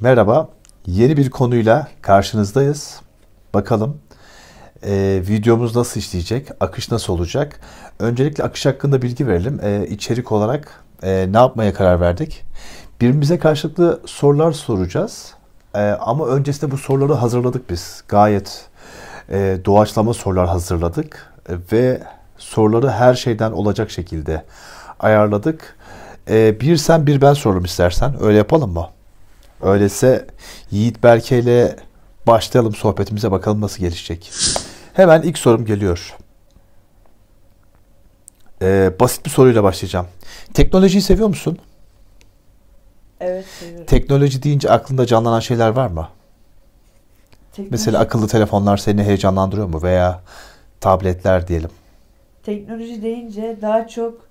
Merhaba, yeni bir konuyla karşınızdayız. Bakalım e, videomuz nasıl işleyecek, akış nasıl olacak? Öncelikle akış hakkında bilgi verelim. E, içerik olarak e, ne yapmaya karar verdik? Birbirimize karşılıklı sorular soracağız. E, ama öncesinde bu soruları hazırladık biz. Gayet e, doğaçlama sorular hazırladık e, ve soruları her şeyden olacak şekilde ayarladık. E, bir sen bir ben soralım istersen. Öyle yapalım mı? Öyleyse Yiğit Berke ile başlayalım sohbetimize bakalım nasıl gelişecek. Hemen ilk sorum geliyor. Ee, basit bir soruyla başlayacağım. Teknolojiyi seviyor musun? Evet seviyorum. Teknoloji deyince aklında canlanan şeyler var mı? Teknoloji. Mesela akıllı telefonlar seni heyecanlandırıyor mu veya tabletler diyelim? Teknoloji deyince daha çok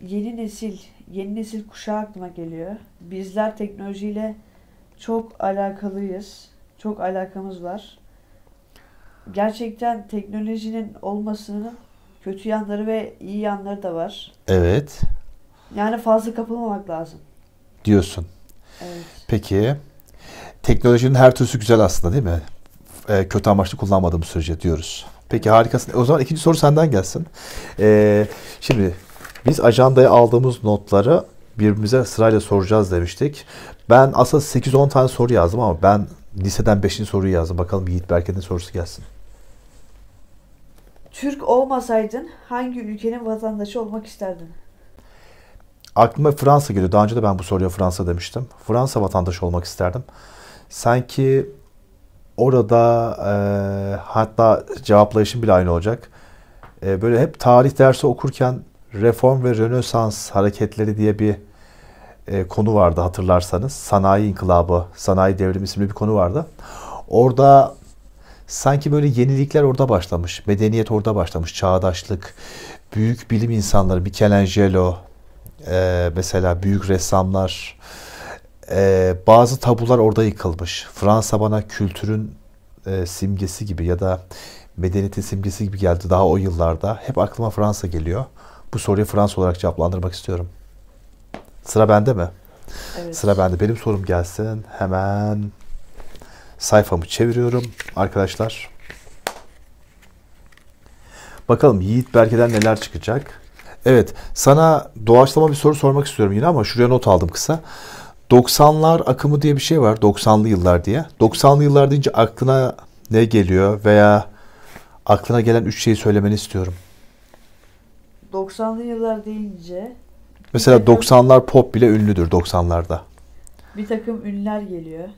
yeni nesil, yeni nesil kuşağı aklıma geliyor. Bizler teknolojiyle çok alakalıyız. Çok alakamız var. Gerçekten teknolojinin olmasının kötü yanları ve iyi yanları da var. Evet. Yani fazla kapılmamak lazım. Diyorsun. Evet. Peki. Teknolojinin her türlüsü güzel aslında değil mi? E, kötü amaçlı kullanmadığımız sürece diyoruz. Peki harikasın. E, o zaman ikinci soru senden gelsin. E, şimdi biz ajandaya aldığımız notları birbirimize sırayla soracağız demiştik. Ben aslında 8-10 tane soru yazdım ama ben liseden 5. soruyu yazdım. Bakalım Yiğit Berke'nin sorusu gelsin. Türk olmasaydın hangi ülkenin vatandaşı olmak isterdin? Aklıma Fransa geliyor. Daha önce de ben bu soruya Fransa demiştim. Fransa vatandaşı olmak isterdim. Sanki orada e, hatta cevaplayışım bile aynı olacak. E, böyle hep tarih dersi okurken reform ve rönesans hareketleri diye bir e, konu vardı hatırlarsanız. Sanayi inkılabı, Sanayi Devrimi isimli bir konu vardı. Orada sanki böyle yenilikler orada başlamış. Medeniyet orada başlamış. Çağdaşlık, büyük bilim insanları, Michelangelo, e, mesela büyük ressamlar, e, bazı tabular orada yıkılmış. Fransa bana kültürün e, simgesi gibi ya da medeniyetin simgesi gibi geldi daha o yıllarda. Hep aklıma Fransa geliyor. Bu soruyu Fransa olarak cevaplandırmak istiyorum. Sıra bende mi? Evet. Sıra bende. Benim sorum gelsin. Hemen sayfamı çeviriyorum arkadaşlar. Bakalım Yiğit Berke'den neler çıkacak. Evet sana doğaçlama bir soru sormak istiyorum yine ama şuraya not aldım kısa. 90'lar akımı diye bir şey var 90'lı yıllar diye. 90'lı yıllar deyince aklına ne geliyor veya aklına gelen üç şeyi söylemeni istiyorum. 90'lı yıllar deyince Mesela takım, 90'lar pop bile ünlüdür 90'larda. Bir takım ünlüler geliyor.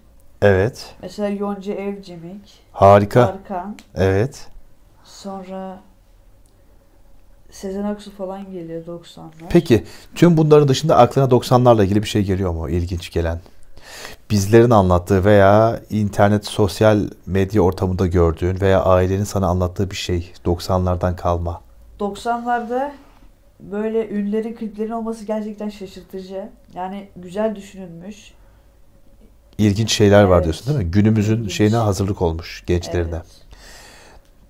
Evet. Mesela Yonca Evcimik. Harika. Arkan. Evet. Sonra Sezen Aksu falan geliyor 90'lar. Peki tüm bunların dışında aklına 90'larla ilgili bir şey geliyor mu ilginç gelen? Bizlerin anlattığı veya internet sosyal medya ortamında gördüğün veya ailenin sana anlattığı bir şey 90'lardan kalma. 90'larda böyle ünlerin kliplerin olması gerçekten şaşırtıcı. Yani güzel düşünülmüş. İlginç şeyler evet. var diyorsun değil mi? Günümüzün İlginç. şeyine hazırlık olmuş gençlerine. Evet.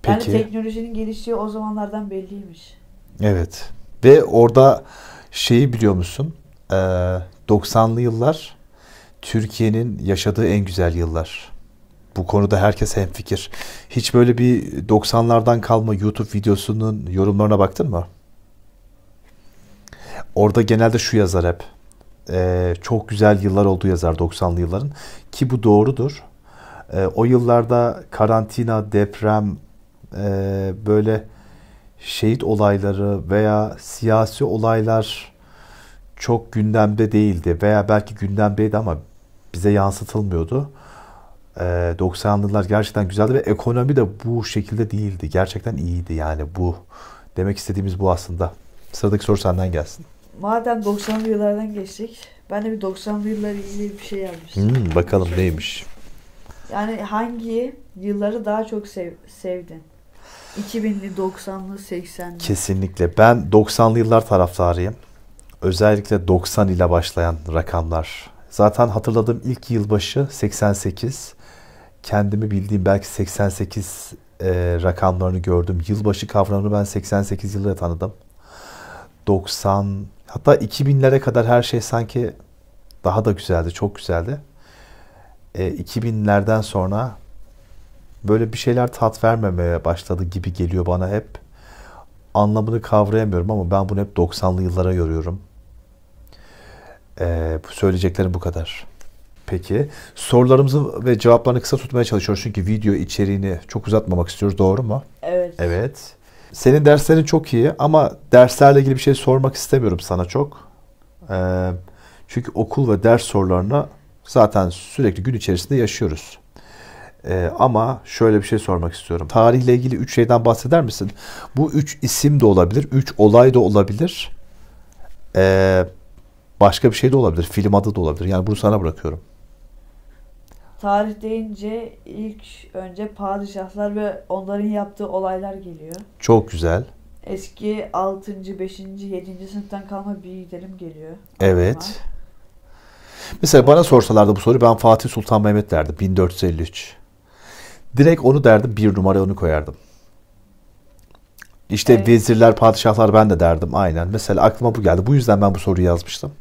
Peki. Yani teknolojinin geliştiği o zamanlardan belliymiş. Evet. Ve orada şeyi biliyor musun? Ee, 90'lı yıllar Türkiye'nin yaşadığı en güzel yıllar. Bu konuda herkes hemfikir. Hiç böyle bir 90'lardan kalma YouTube videosunun yorumlarına baktın mı? Orada genelde şu yazar hep. E, çok güzel yıllar oldu yazar 90'lı yılların. Ki bu doğrudur. E, o yıllarda karantina, deprem, e, böyle şehit olayları veya siyasi olaylar çok gündemde değildi. Veya belki gündemdeydi ama bize yansıtılmıyordu. E, ee, 90'lılar gerçekten güzeldi ve ekonomi de bu şekilde değildi. Gerçekten iyiydi yani bu. Demek istediğimiz bu aslında. Sıradaki soru senden gelsin madem 90'lı yıllardan geçtik, ben de bir 90'lı yıllar ilgili bir şey yazmıştım. Hmm, bakalım neymiş? Yani hangi yılları daha çok sev, sevdin? 2000'li, 90'lı, 80'li. Kesinlikle. Ben 90'lı yıllar taraftarıyım. Özellikle 90 ile başlayan rakamlar. Zaten hatırladığım ilk yılbaşı 88. Kendimi bildiğim belki 88 e, rakamlarını gördüm. Yılbaşı kavramını ben 88 yılında tanıdım. 90 Hatta 2000'lere kadar her şey sanki daha da güzeldi, çok güzeldi. E, 2000'lerden sonra böyle bir şeyler tat vermemeye başladı gibi geliyor bana hep. Anlamını kavrayamıyorum ama ben bunu hep 90'lı yıllara yoruyorum. E, söyleyeceklerim bu kadar. Peki sorularımızı ve cevaplarını kısa tutmaya çalışıyoruz çünkü video içeriğini çok uzatmamak istiyoruz doğru mu? Evet. Evet senin derslerin çok iyi ama derslerle ilgili bir şey sormak istemiyorum sana çok. Ee, çünkü okul ve ders sorularına zaten sürekli gün içerisinde yaşıyoruz. Ee, ama şöyle bir şey sormak istiyorum. Tarihle ilgili üç şeyden bahseder misin? Bu üç isim de olabilir, üç olay da olabilir. Ee, başka bir şey de olabilir, film adı da olabilir. Yani bunu sana bırakıyorum tarih deyince ilk önce padişahlar ve onların yaptığı olaylar geliyor. Çok güzel. Eski 6. 5. 7. sınıftan kalma bir bilgilerim geliyor. Evet. Aklıma. Mesela bana sorsalardı bu soruyu ben Fatih Sultan Mehmet derdim 1453. Direkt onu derdim bir numara onu koyardım. İşte evet. vezirler, padişahlar ben de derdim aynen. Mesela aklıma bu geldi. Bu yüzden ben bu soruyu yazmıştım.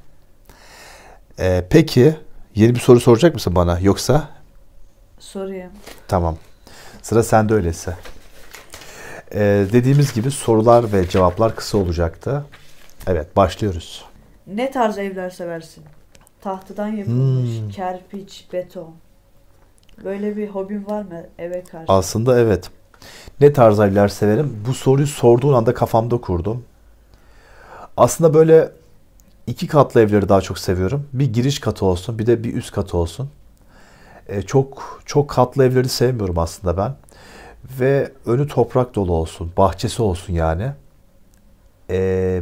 Ee, peki Yeni bir soru soracak mısın bana yoksa? Sorayım. Tamam. Sıra sende öyleyse. Ee, dediğimiz gibi sorular ve cevaplar kısa olacaktı. Evet başlıyoruz. Ne tarz evler seversin? Tahtadan yapılmış, hmm. kerpiç, beton. Böyle bir hobin var mı eve karşı? Aslında evet. Ne tarz evler severim? Bu soruyu sorduğun anda kafamda kurdum. Aslında böyle iki katlı evleri daha çok seviyorum. Bir giriş katı olsun bir de bir üst katı olsun. E, çok çok katlı evleri sevmiyorum aslında ben. Ve önü toprak dolu olsun. Bahçesi olsun yani. E,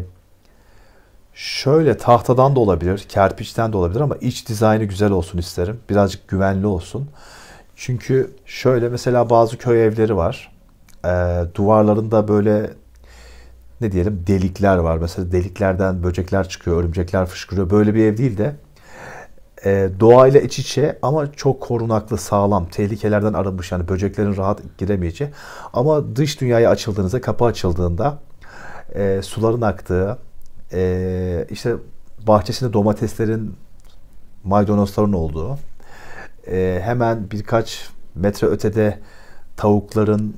şöyle tahtadan da olabilir. Kerpiçten de olabilir ama iç dizaynı güzel olsun isterim. Birazcık güvenli olsun. Çünkü şöyle mesela bazı köy evleri var. E, duvarlarında böyle ne diyelim delikler var. Mesela deliklerden böcekler çıkıyor, örümcekler fışkırıyor. Böyle bir ev değil de e, doğayla iç içe ama çok korunaklı, sağlam, tehlikelerden arınmış yani böceklerin rahat giremeyeceği. Ama dış dünyaya açıldığınızda, kapı açıldığında e, suların aktığı, e, işte bahçesinde domateslerin, maydanozların olduğu, e, hemen birkaç metre ötede tavukların,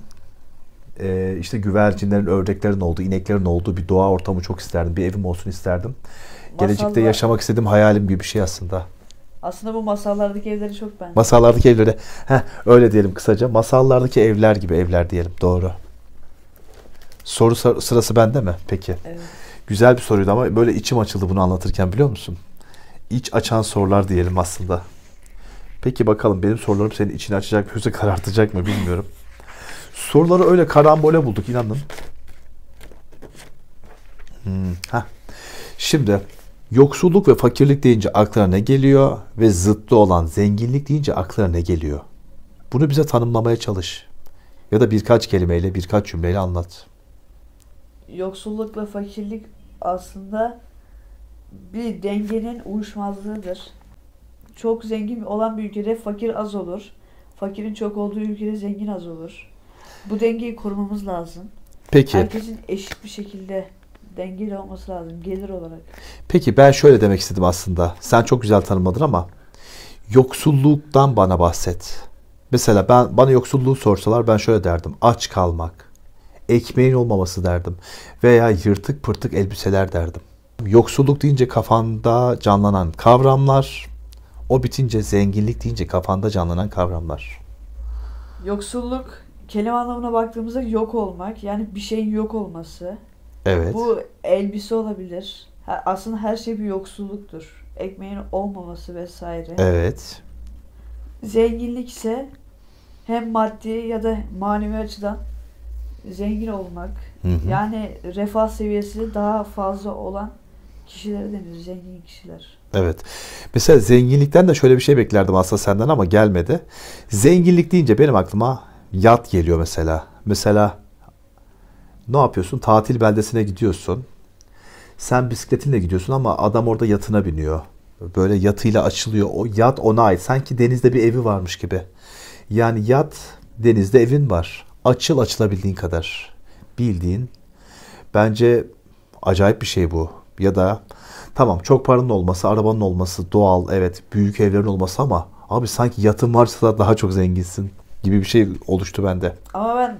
e, işte güvercinlerin, ördeklerin olduğu, ineklerin olduğu bir doğa ortamı çok isterdim. Bir evim olsun isterdim. Masallar, Gelecekte yaşamak istediğim hayalim gibi bir şey aslında. Aslında bu masallardaki evleri çok ben. Masallardaki evlere, heh, öyle diyelim kısaca. Masallardaki evler gibi evler diyelim, doğru. Soru sırası bende mi? Peki. Evet. Güzel bir soruydu ama böyle içim açıldı bunu anlatırken biliyor musun? İç açan sorular diyelim aslında. Peki bakalım benim sorularım senin içini açacak mı yoksa karartacak mı bilmiyorum. Soruları öyle karambole bulduk inanın. Hmm, heh. Şimdi yoksulluk ve fakirlik deyince aklına ne geliyor ve zıttı olan zenginlik deyince aklına ne geliyor? Bunu bize tanımlamaya çalış. Ya da birkaç kelimeyle, birkaç cümleyle anlat. Yoksulluk ve fakirlik aslında bir dengenin uyuşmazlığıdır. Çok zengin olan bir ülkede fakir az olur. Fakirin çok olduğu ülkede zengin az olur. Bu dengeyi korumamız lazım. Peki. Herkesin eşit bir şekilde dengeli olması lazım gelir olarak. Peki ben şöyle demek istedim aslında. Sen çok güzel tanımladın ama yoksulluktan bana bahset. Mesela ben bana yoksulluğu sorsalar ben şöyle derdim. Aç kalmak, ekmeğin olmaması derdim veya yırtık pırtık elbiseler derdim. Yoksulluk deyince kafanda canlanan kavramlar, o bitince zenginlik deyince kafanda canlanan kavramlar. Yoksulluk kelime anlamına baktığımızda yok olmak yani bir şeyin yok olması. Evet. Bu elbise olabilir. Aslında her şey bir yoksulluktur. Ekmeğin olmaması vesaire. Evet. Zenginlik ise hem maddi ya da manevi açıdan zengin olmak. Hı hı. Yani refah seviyesi daha fazla olan kişilere denir zengin kişiler. Evet. Mesela zenginlikten de şöyle bir şey beklerdim aslında senden ama gelmedi. Zenginlik deyince benim aklıma yat geliyor mesela. Mesela ne yapıyorsun? Tatil beldesine gidiyorsun. Sen bisikletinle gidiyorsun ama adam orada yatına biniyor. Böyle yatıyla açılıyor. O yat ona ait. Sanki denizde bir evi varmış gibi. Yani yat denizde evin var. Açıl açılabildiğin kadar. Bildiğin. Bence acayip bir şey bu. Ya da tamam çok paranın olması, arabanın olması doğal evet büyük evlerin olması ama abi sanki yatın varsa daha çok zenginsin gibi bir şey oluştu bende. Ama ben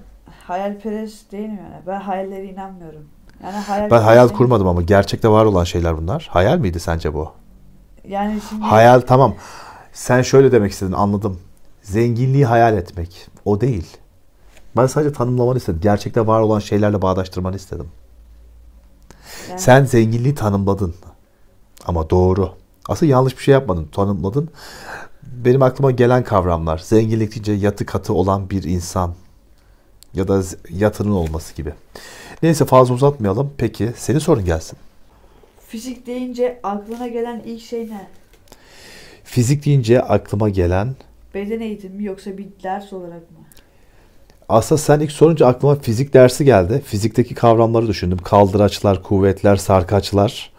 hayalperest değilim yani. Ben hayallere inanmıyorum. Yani hayal ben hayal kurmadım ama gerçekte var olan şeyler bunlar. Hayal miydi sence bu? Yani şimdi... Hayal tamam. Sen şöyle demek istedin anladım. Zenginliği hayal etmek. O değil. Ben sadece tanımlamanı istedim. Gerçekte var olan şeylerle bağdaştırmanı istedim. Yani... Sen zenginliği tanımladın. Ama doğru. Aslında yanlış bir şey yapmadın. Tanımladın benim aklıma gelen kavramlar. Zenginlik deyince yatı katı olan bir insan ya da yatının olması gibi. Neyse fazla uzatmayalım. Peki senin sorun gelsin. Fizik deyince aklına gelen ilk şey ne? Fizik deyince aklıma gelen... Beden eğitimi yoksa bir ders olarak mı? Aslında sen ilk sorunca aklıma fizik dersi geldi. Fizikteki kavramları düşündüm. Kaldıraçlar, kuvvetler, sarkaçlar.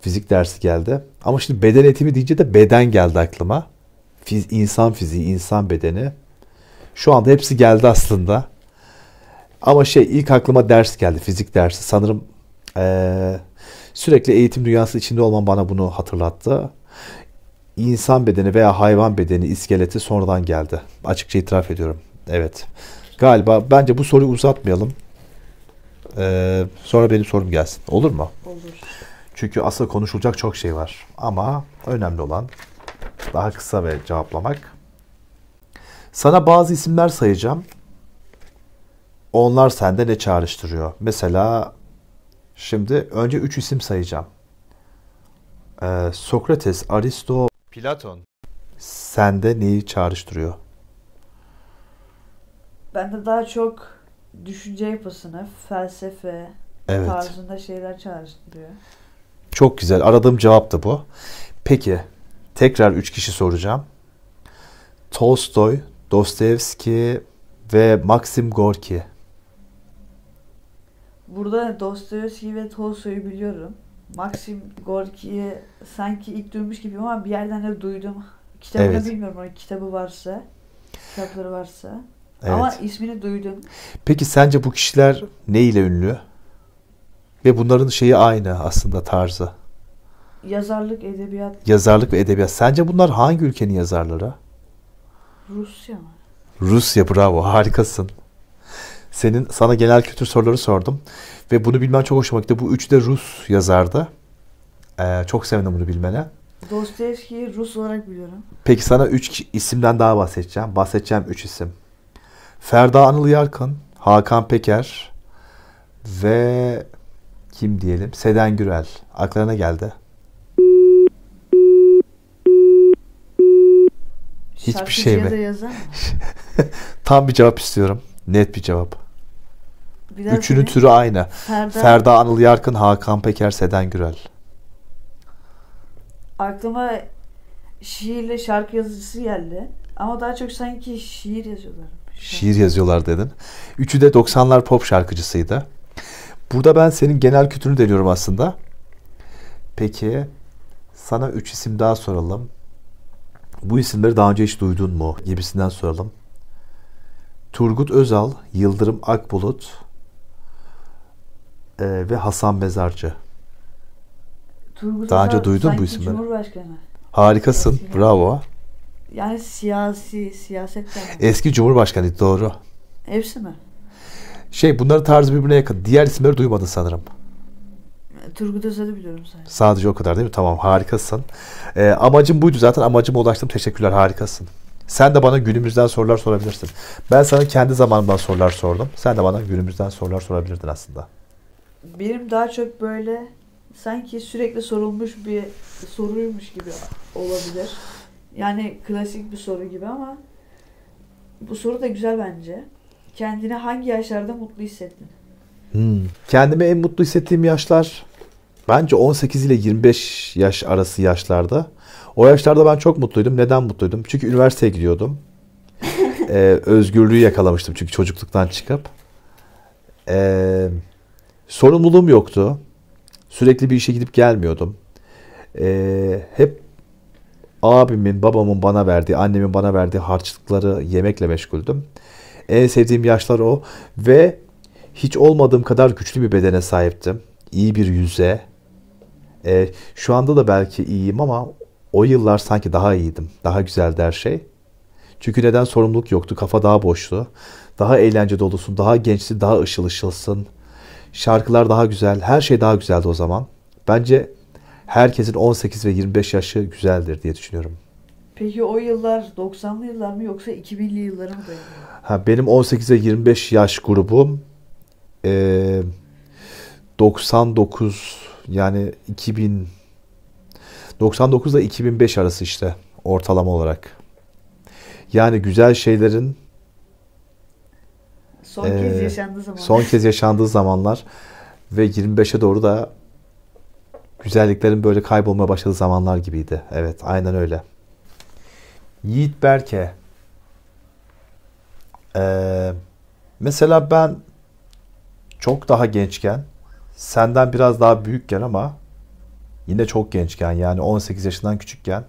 Fizik dersi geldi. Ama şimdi beden eğitimi deyince de beden geldi aklıma fiz, insan fiziği, insan bedeni. Şu anda hepsi geldi aslında. Ama şey ilk aklıma ders geldi, fizik dersi. Sanırım ee, sürekli eğitim dünyası içinde olman bana bunu hatırlattı. İnsan bedeni veya hayvan bedeni iskeleti sonradan geldi. Açıkça itiraf ediyorum. Evet. Galiba bence bu soruyu uzatmayalım. Ee, sonra benim sorum gelsin. Olur mu? Olur. Çünkü asıl konuşulacak çok şey var. Ama önemli olan daha kısa ve cevaplamak. Sana bazı isimler sayacağım. Onlar sende ne çağrıştırıyor? Mesela şimdi önce üç isim sayacağım. Ee, Sokrates, Aristo, Platon. Sende neyi çağrıştırıyor? Ben de daha çok düşünce yapısını, felsefe evet. tarzında şeyler çağrıştırıyor. Çok güzel. Aradığım cevap da bu. Peki Tekrar üç kişi soracağım. Tolstoy, Dostoyevski ve Maxim Gorki. Burada Dostoyevski ve Tolstoy'u biliyorum. Maxim Gorki'yi sanki ilk duymuş gibi ama bir yerden de duydum. Kitabını evet. bilmiyorum ama hani kitabı varsa, kitapları varsa. Evet. Ama ismini duydum. Peki sence bu kişiler ne ile ünlü? Ve bunların şeyi aynı aslında tarzı. Yazarlık, edebiyat. Yazarlık ve edebiyat. Sence bunlar hangi ülkenin yazarları? Rusya mı? Rusya bravo harikasın. Senin sana genel kültür soruları sordum ve bunu bilmen çok hoşuma gitti. Bu üçü de Rus yazardı. Ee, çok sevindim bunu bilmene. Dostoyevski'yi Rus olarak biliyorum. Peki sana üç isimden daha bahsedeceğim. Bahsedeceğim üç isim. Ferda Anıl Yarkın, Hakan Peker ve kim diyelim? Seden Gürel. Aklına geldi. Hiçbir şey mi? Tam bir cevap istiyorum. Net bir cevap. Biraz Üçünün türü aynı. Ferda, Ferda Anıl Yarkın, Hakan Peker, Seden Gürel. Aklıma şiirle şarkı yazıcısı geldi. Ama daha çok sanki şiir yazıyorlar. Şiir yazıyorlar dedin. Üçü de 90'lar pop şarkıcısıydı. Burada ben senin genel kültürünü deniyorum aslında. Peki sana üç isim daha soralım. Bu isimleri daha önce hiç duydun mu? Gibisinden soralım. Turgut Özal, Yıldırım Akbulut e, ve Hasan Mezarcı. Turgut daha önce Özal, duydun bu isimleri. Cumhurbaşkanı. Harikasın. Eski, bravo. Yani siyasi, siyasetten. Eski Cumhurbaşkanı doğru. Hepsi mi? Şey bunları tarzı birbirine yakın. Diğer isimleri duymadın sanırım. Turgut Özal'ı biliyorum sadece. Sadece o kadar değil mi? Tamam harikasın. Ee, amacım buydu zaten. Amacıma ulaştım. Teşekkürler harikasın. Sen de bana günümüzden sorular sorabilirsin. Ben sana kendi zamanımdan sorular sordum. Sen de bana günümüzden sorular sorabilirdin aslında. Benim daha çok böyle sanki sürekli sorulmuş bir soruymuş gibi olabilir. Yani klasik bir soru gibi ama bu soru da güzel bence. Kendini hangi yaşlarda mutlu hissettin? Hmm. Kendimi en mutlu hissettiğim yaşlar bence 18 ile 25 yaş arası yaşlarda. O yaşlarda ben çok mutluydum. Neden mutluydum? Çünkü üniversiteye gidiyordum. ee, özgürlüğü yakalamıştım çünkü çocukluktan çıkıp. Ee, sorumluluğum yoktu. Sürekli bir işe gidip gelmiyordum. Ee, hep abimin, babamın bana verdiği, annemin bana verdiği harçlıkları yemekle meşguldüm. En sevdiğim yaşlar o ve hiç olmadığım kadar güçlü bir bedene sahiptim. İyi bir yüze, e, şu anda da belki iyiyim ama o yıllar sanki daha iyiydim. Daha güzeldi her şey. Çünkü neden sorumluluk yoktu. Kafa daha boştu. Daha eğlence dolusun. Daha gençsin. Daha ışıl ışılsın. Şarkılar daha güzel. Her şey daha güzeldi o zaman. Bence herkesin 18 ve 25 yaşı güzeldir diye düşünüyorum. Peki o yıllar 90'lı yıllar mı yoksa 2000'li yıllar mı dayanıyor? Ha, benim 18 ve 25 yaş grubum e, 99 yani 2000 99 ile 2005 arası işte ortalama olarak. Yani güzel şeylerin son e, kez yaşandığı zamanlar. Son kez yaşandığı zamanlar ve 25'e doğru da güzelliklerin böyle kaybolmaya başladığı zamanlar gibiydi. Evet, aynen öyle. Yiğit Berke. Ee, mesela ben çok daha gençken senden biraz daha büyükken ama yine çok gençken yani 18 yaşından küçükken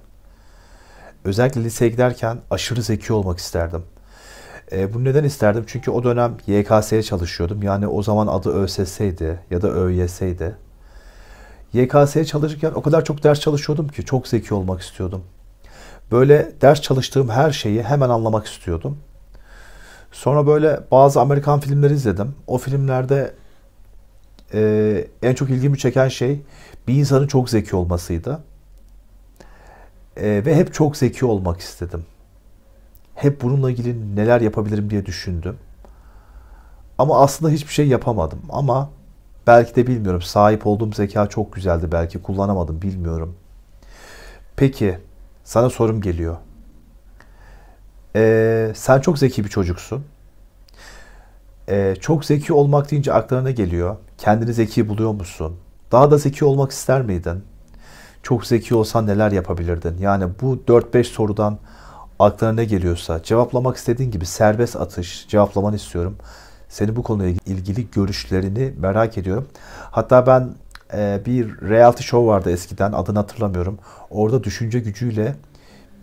özellikle liseye giderken aşırı zeki olmak isterdim. E, bunu neden isterdim? Çünkü o dönem YKS'ye çalışıyordum. Yani o zaman adı ÖSS'ydi ya da ÖYS'ydi. YKS'ye çalışırken o kadar çok ders çalışıyordum ki çok zeki olmak istiyordum. Böyle ders çalıştığım her şeyi hemen anlamak istiyordum. Sonra böyle bazı Amerikan filmleri izledim. O filmlerde e, en çok ilgimi çeken şey bir insanın çok zeki olmasıydı. E, ve hep çok zeki olmak istedim. Hep bununla ilgili neler yapabilirim diye düşündüm. Ama aslında hiçbir şey yapamadım. Ama belki de bilmiyorum. Sahip olduğum zeka çok güzeldi belki. Kullanamadım bilmiyorum. Peki sana sorum geliyor. Ee, sen çok zeki bir çocuksun. Ee, çok zeki olmak deyince aklına geliyor? Kendini zeki buluyor musun? Daha da zeki olmak ister miydin? Çok zeki olsan neler yapabilirdin? Yani bu 4-5 sorudan aklına ne geliyorsa cevaplamak istediğin gibi serbest atış cevaplaman istiyorum. Seni bu konuyla ilgili görüşlerini merak ediyorum. Hatta ben e, bir reality show vardı eskiden adını hatırlamıyorum. Orada düşünce gücüyle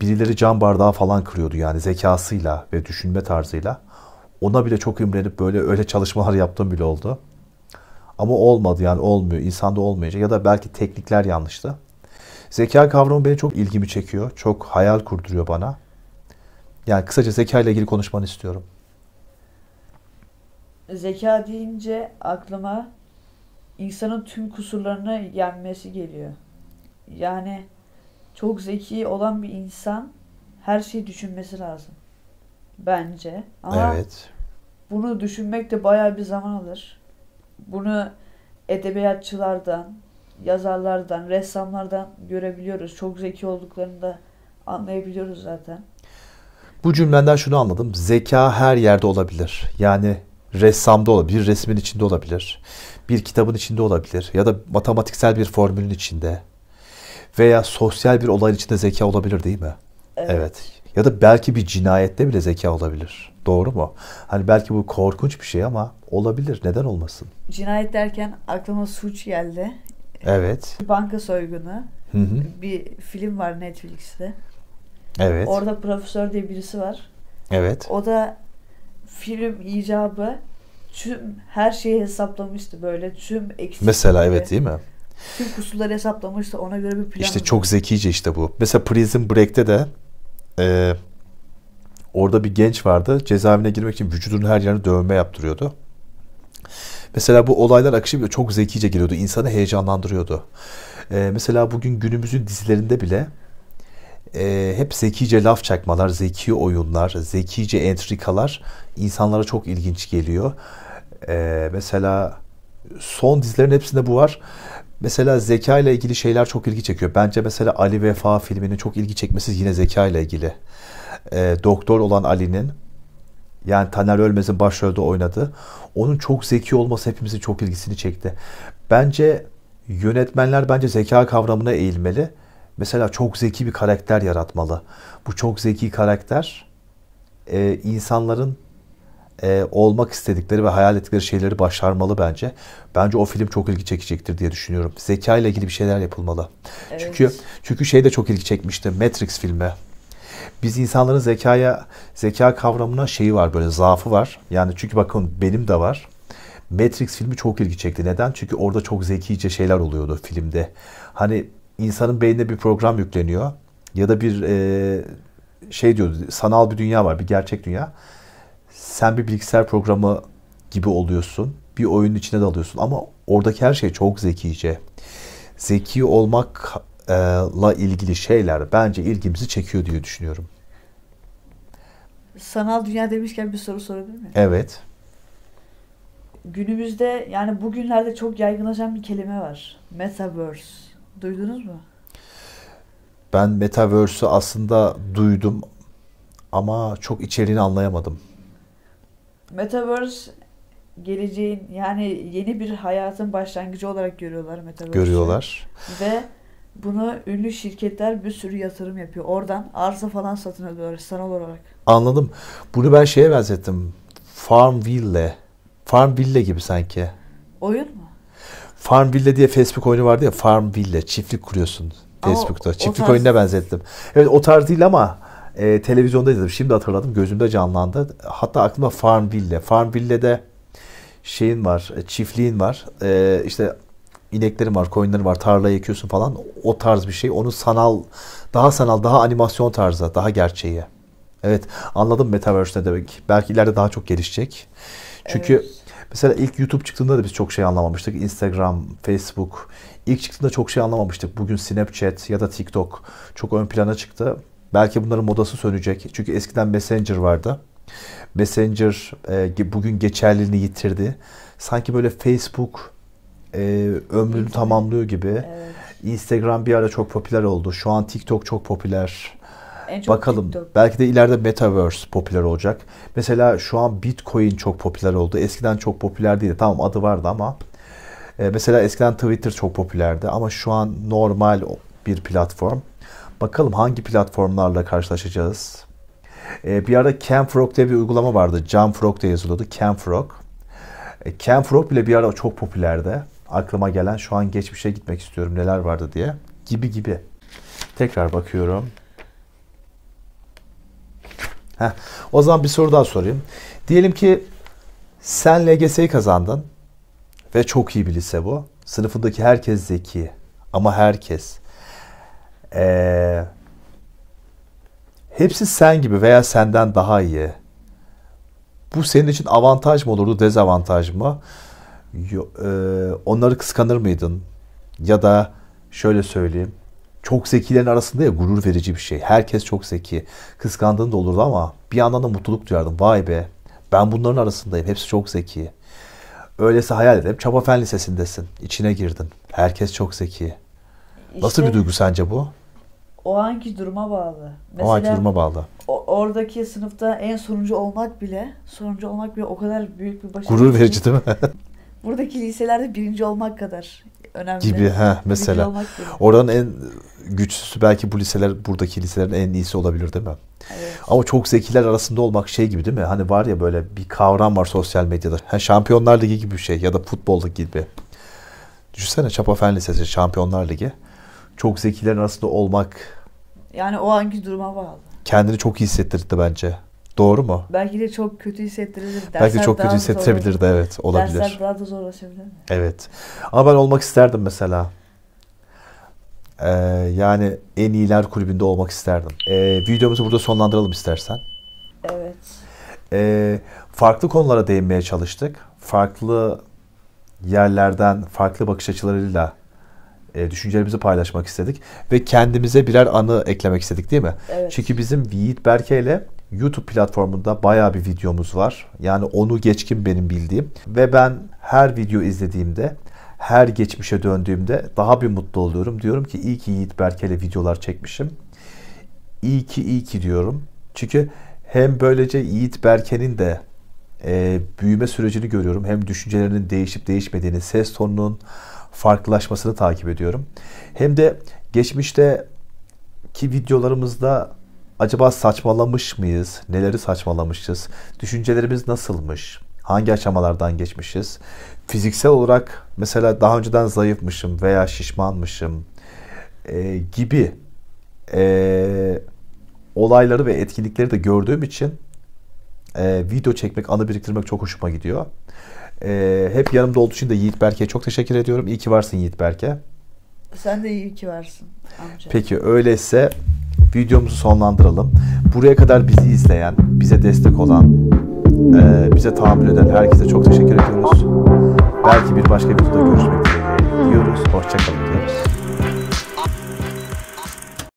birileri cam bardağı falan kırıyordu yani zekasıyla ve düşünme tarzıyla. Ona bile çok imrenip böyle öyle çalışmalar yaptığım bile oldu. Ama olmadı yani olmuyor. İnsanda olmayacak ya da belki teknikler yanlıştı. Zeka kavramı beni çok ilgimi çekiyor. Çok hayal kurduruyor bana. Yani kısaca zeka ile ilgili konuşmanı istiyorum. Zeka deyince aklıma insanın tüm kusurlarını yenmesi geliyor. Yani çok zeki olan bir insan her şeyi düşünmesi lazım. Bence. Ama evet. bunu düşünmek de bayağı bir zaman alır. Bunu edebiyatçılardan, yazarlardan, ressamlardan görebiliyoruz. Çok zeki olduklarını da anlayabiliyoruz zaten. Bu cümlenden şunu anladım. Zeka her yerde olabilir. Yani ressamda olabilir, bir resmin içinde olabilir, bir kitabın içinde olabilir ya da matematiksel bir formülün içinde veya sosyal bir olayın içinde zeka olabilir değil mi? Evet. evet. Ya da belki bir cinayette bile zeka olabilir. Doğru mu? Hani belki bu korkunç bir şey ama olabilir. Neden olmasın? Cinayet derken aklıma suç geldi. Evet. Banka soygunu. Hı hı. Bir film var Netflix'te. Evet. Orada profesör diye birisi var. Evet. O da film icabı tüm her şeyi hesaplamıştı böyle tüm eksikleri. Mesela evet değil mi? Tüm kusurları hesaplamıştı ona göre bir plan. İşte çok zekice işte bu. Mesela Prison Break'te de e, Orada bir genç vardı. Cezaevine girmek için vücudunun her yerine dövme yaptırıyordu. Mesela bu olaylar akışı bile çok zekice geliyordu. İnsanı heyecanlandırıyordu. Ee, mesela bugün günümüzün dizilerinde bile e, hep zekice laf çakmalar, zeki oyunlar, zekice entrikalar insanlara çok ilginç geliyor. Ee, mesela son dizilerin hepsinde bu var. Mesela zeka ile ilgili şeyler çok ilgi çekiyor. Bence mesela Ali Vefa filminin çok ilgi çekmesi yine zeka ile ilgili e, doktor olan Ali'nin yani Taner Ölmez'in başrolde oynadı. Onun çok zeki olması hepimizin çok ilgisini çekti. Bence yönetmenler bence zeka kavramına eğilmeli. Mesela çok zeki bir karakter yaratmalı. Bu çok zeki karakter e, insanların e, olmak istedikleri ve hayal ettikleri şeyleri başarmalı bence. Bence o film çok ilgi çekecektir diye düşünüyorum. Zeka ile ilgili bir şeyler yapılmalı. Evet. Çünkü çünkü şey de çok ilgi çekmişti Matrix filmi. Biz insanların zekaya, zeka kavramına şeyi var böyle zaafı var. Yani çünkü bakın benim de var. Matrix filmi çok ilgi çekti. Neden? Çünkü orada çok zekice şeyler oluyordu filmde. Hani insanın beynine bir program yükleniyor ya da bir e, şey diyordu sanal bir dünya var bir gerçek dünya. Sen bir bilgisayar programı gibi oluyorsun. Bir oyunun içine dalıyorsun ama oradaki her şey çok zekice. Zeki olmak e, la ilgili şeyler bence ilgimizi çekiyor diye düşünüyorum. Sanal dünya demişken bir soru sorabilir miyim? Evet. Günümüzde yani bugünlerde çok yaygınlaşan bir kelime var. Metaverse. Duydunuz mu? Ben Metaverse'ü aslında duydum ama çok içeriğini anlayamadım. Metaverse geleceğin yani yeni bir hayatın başlangıcı olarak görüyorlar Metaverse'ü. Görüyorlar. Ve Buna ünlü şirketler bir sürü yatırım yapıyor. Oradan arsa falan satın alıyorlar sanal olarak. Anladım. Bunu ben şeye benzettim. Farmville. Farmville gibi sanki. Oyun mu? Farmville diye Facebook oyunu vardı ya. Farmville. Çiftlik kuruyorsun Facebook'ta. Ama Çiftlik o tarz... oyununa benzettim. Evet o tarz değil ama e, televizyonda izledim. Şimdi hatırladım. Gözümde canlandı. Hatta aklımda Farmville. Farmville'de şeyin var, e, çiftliğin var. Ee, işte ineklerin var, koyunların var, tarlayı ekiyorsun falan. O tarz bir şey. Onu sanal, daha sanal, daha animasyon tarzı, daha gerçeğe. Evet, anladım Metaverse ne demek. Belki ileride daha çok gelişecek. Çünkü evet. mesela ilk YouTube çıktığında da biz çok şey anlamamıştık. Instagram, Facebook. ilk çıktığında çok şey anlamamıştık. Bugün Snapchat ya da TikTok çok ön plana çıktı. Belki bunların modası sönecek. Çünkü eskiden Messenger vardı. Messenger e, bugün geçerliliğini yitirdi. Sanki böyle Facebook, e, ömrünü evet. tamamlıyor gibi. Evet. Instagram bir ara çok popüler oldu. Şu an TikTok çok popüler. En çok Bakalım. TikTok. Belki de ileride Metaverse popüler olacak. Mesela şu an Bitcoin çok popüler oldu. Eskiden çok popüler değildi. Tamam adı vardı ama. E, mesela eskiden Twitter çok popülerdi. Ama şu an normal bir platform. Bakalım hangi platformlarla karşılaşacağız. E, bir ara Camfrog diye bir uygulama vardı. Jamfrog diye yazılıyordu. Camfrog. E, Camfrog bile bir ara çok popülerdi aklıma gelen şu an geçmişe gitmek istiyorum neler vardı diye gibi gibi. Tekrar bakıyorum. Heh. O zaman bir soru daha sorayım. Diyelim ki sen LGS'yi kazandın ve çok iyi bir lise bu. Sınıfındaki herkes zeki ama herkes. Ee, hepsi sen gibi veya senden daha iyi. Bu senin için avantaj mı olurdu, dezavantaj mı? E, onları kıskanır mıydın? Ya da şöyle söyleyeyim. Çok zekilerin arasında ya gurur verici bir şey. Herkes çok zeki. Kıskandığın da olurdu ama bir yandan da mutluluk duyardım. Vay be ben bunların arasındayım. Hepsi çok zeki. Öyleyse hayal edelim. Çapa Fen Lisesi'ndesin. İçine girdin. Herkes çok zeki. İşte, Nasıl bir duygu sence bu? O anki duruma bağlı. Mesela, o anki duruma bağlı. O, oradaki sınıfta en sonuncu olmak bile, sonuncu olmak bile o kadar büyük bir başarı. Gurur verici değil mi? buradaki liselerde birinci olmak kadar önemli. Gibi ha mesela. Oradan en güçsüzü belki bu liseler buradaki liselerin en iyisi olabilir değil mi? Evet. Ama çok zekiler arasında olmak şey gibi değil mi? Hani var ya böyle bir kavram var sosyal medyada. Ha, Şampiyonlar Ligi gibi bir şey ya da futbol gibi. Düşünsene Çapafen Lisesi Şampiyonlar Ligi. Çok zekiler arasında olmak. Yani o anki duruma bağlı. Kendini çok iyi hissettirdi bence. Doğru mu? Belki de çok kötü hissettirirdi. Belki de çok kötü hissettirebilirdi evet olabilir. Dersler daha da zorlaşabilir mi? Evet. Ama ben olmak isterdim mesela. Ee, yani en iyiler kulübünde olmak isterdim. Ee, videomuzu burada sonlandıralım istersen. Evet. Ee, farklı konulara değinmeye çalıştık. Farklı yerlerden, farklı bakış açılarıyla e, düşüncelerimizi paylaşmak istedik. Ve kendimize birer anı eklemek istedik değil mi? Evet. Çünkü bizim Yiğit Berke ile YouTube platformunda baya bir videomuz var. Yani onu geçkin benim bildiğim. Ve ben her video izlediğimde her geçmişe döndüğümde daha bir mutlu oluyorum. Diyorum ki iyi ki Yiğit Berkel'e videolar çekmişim. İyi ki iyi ki diyorum. Çünkü hem böylece Yiğit Berke'nin de e, büyüme sürecini görüyorum. Hem düşüncelerinin değişip değişmediğini, ses tonunun farklılaşmasını takip ediyorum. Hem de geçmişteki videolarımızda Acaba saçmalamış mıyız? Neleri saçmalamışız? Düşüncelerimiz nasılmış? Hangi aşamalardan geçmişiz? Fiziksel olarak mesela daha önceden zayıfmışım veya şişmanmışım e, gibi e, olayları ve etkinlikleri de gördüğüm için e, video çekmek, anı biriktirmek çok hoşuma gidiyor. E, hep yanımda olduğu için de Yiğit Berke'ye çok teşekkür ediyorum. İyi ki varsın Yiğit Berke. Sen de iyi ki varsın amca. Peki öyleyse videomuzu sonlandıralım. Buraya kadar bizi izleyen, bize destek olan, e, bize tahammül eden herkese çok teşekkür ediyoruz. Belki bir başka videoda görüşmek dileğiyle diyoruz. Hoşçakalın diyoruz.